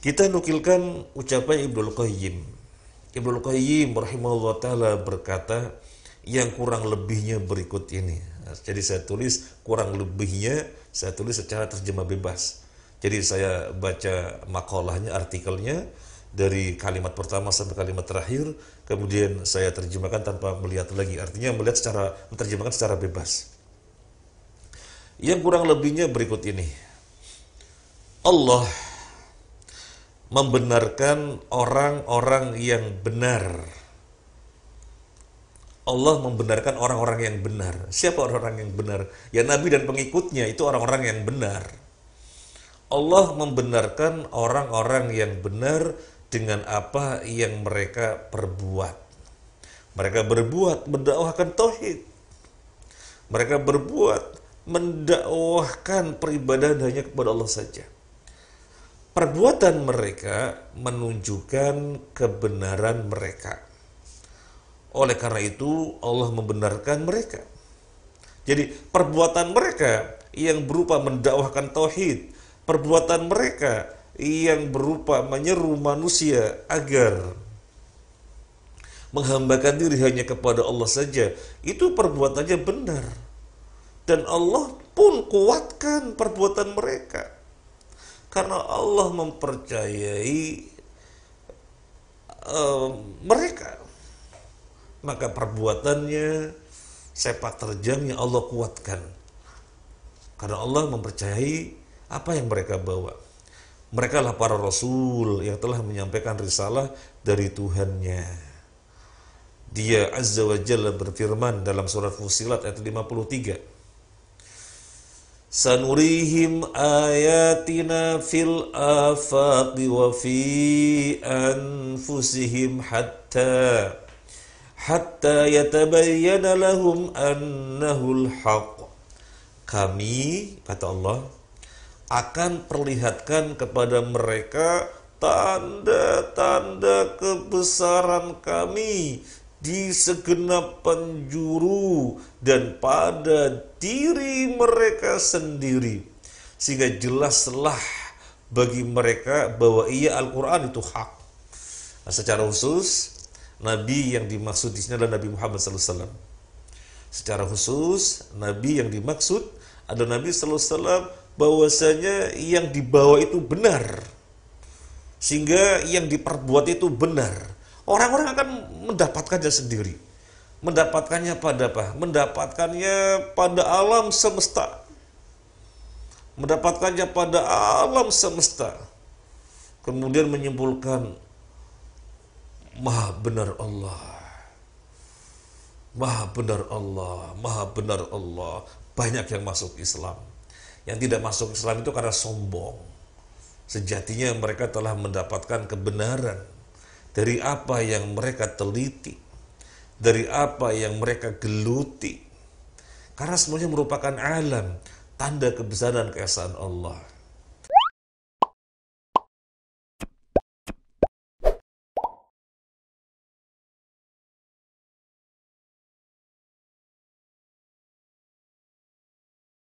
Kita nukilkan ucapan Ibnu Qayyim. Ibnu Qayyim rahimahullah taala berkata yang kurang lebihnya berikut ini. Jadi saya tulis kurang lebihnya saya tulis secara terjemah bebas. Jadi saya baca makalahnya, artikelnya dari kalimat pertama sampai kalimat terakhir, kemudian saya terjemahkan tanpa melihat lagi. Artinya melihat secara terjemahkan secara bebas. Yang kurang lebihnya berikut ini. Allah membenarkan orang-orang yang benar. Allah membenarkan orang-orang yang benar. Siapa orang-orang yang benar? Ya Nabi dan pengikutnya itu orang-orang yang benar. Allah membenarkan orang-orang yang benar dengan apa yang mereka perbuat. Mereka berbuat mendakwahkan tauhid. Mereka berbuat mendakwahkan peribadahan hanya kepada Allah saja. Perbuatan mereka menunjukkan kebenaran mereka. Oleh karena itu, Allah membenarkan mereka. Jadi, perbuatan mereka yang berupa mendakwahkan tauhid, perbuatan mereka yang berupa menyeru manusia agar menghambakan diri hanya kepada Allah saja, itu perbuatannya benar dan Allah pun kuatkan perbuatan mereka. Karena Allah mempercayai uh, mereka. Maka perbuatannya, sepak terjangnya Allah kuatkan. Karena Allah mempercayai apa yang mereka bawa. Mereka lah para rasul yang telah menyampaikan risalah dari Tuhannya. Dia Azza wa Jalla berfirman dalam surat Fusilat ayat 53. سنريهم آياتنا في الآفاق وفي أنفسهم حتى حتى يتبين لهم أنه الحق kami kata Allah akan perlihatkan kepada mereka tanda-tanda kebesaran kami di segenap penjuru dan pada diri mereka sendiri sehingga jelaslah bagi mereka bahwa ia Al-Qur'an itu hak. Nah, secara khusus nabi yang dimaksud di sini adalah Nabi Muhammad SAW. Secara khusus nabi yang dimaksud adalah Nabi SAW bahwasanya yang dibawa itu benar sehingga yang diperbuat itu benar Orang-orang akan mendapatkannya sendiri. Mendapatkannya pada apa? Mendapatkannya pada alam semesta. Mendapatkannya pada alam semesta. Kemudian menyimpulkan Maha benar Allah. Maha benar Allah, Maha benar Allah. Banyak yang masuk Islam. Yang tidak masuk Islam itu karena sombong. Sejatinya mereka telah mendapatkan kebenaran dari apa yang mereka teliti, dari apa yang mereka geluti. Karena semuanya merupakan alam, tanda kebesaran keesaan Allah.